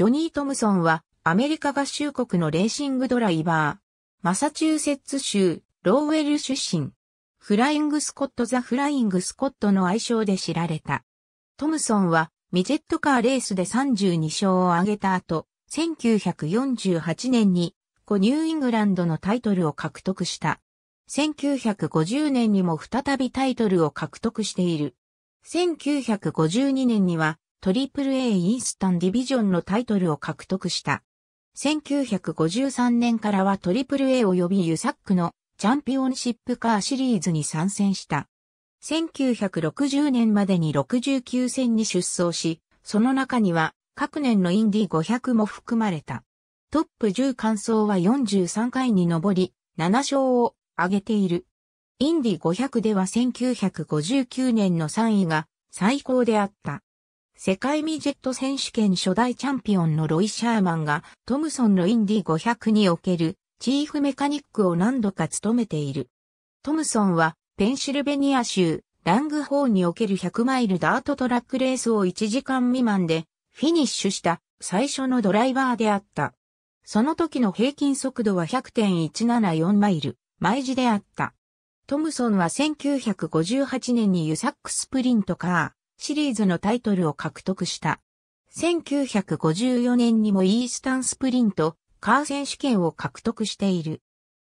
ジョニー・トムソンは、アメリカ合衆国のレーシングドライバー。マサチューセッツ州、ローウェル出身。フライング・スコット・ザ・フライング・スコットの愛称で知られた。トムソンは、ミジェットカーレースで32勝を挙げた後、1948年に、コニューイングランドのタイトルを獲得した。1950年にも再びタイトルを獲得している。1952年には、トリプル A インスタンディビジョンのタイトルを獲得した。1953年からはトリプル A 及びユサックのチャンピオンシップカーシリーズに参戦した。1960年までに69戦に出走し、その中には各年のインディ500も含まれた。トップ10完走は43回に上り、7勝を挙げている。インディ500では1959年の3位が最高であった。世界ミジェット選手権初代チャンピオンのロイ・シャーマンがトムソンのインディ500におけるチーフメカニックを何度か務めている。トムソンはペンシルベニア州ラングホーにおける100マイルダートトラックレースを1時間未満でフィニッシュした最初のドライバーであった。その時の平均速度は100.174マイル、毎時であった。トムソンは1958年にユサックスプリントカー、シリーズのタイトルを獲得した。1954年にもイースタンスプリント、カー選手権を獲得している。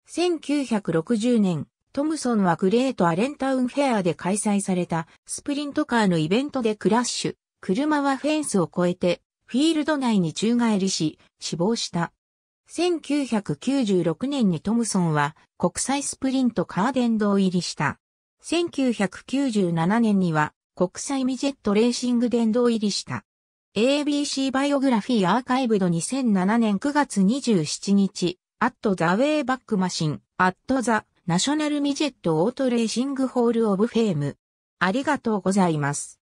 1960年、トムソンはグレートアレンタウンフェアで開催されたスプリントカーのイベントでクラッシュ。車はフェンスを越えてフィールド内に宙返りし死亡した。1996年にトムソンは国際スプリントカー殿堂入りした。1997年には国際ミジェットレーシング殿堂入りした。ABC バイオグラフィーアーカイブド2007年9月27日、アットザウェイバックマシン、アットザナショナルミジェットオートレーシングホールオブフェーム。ありがとうございます。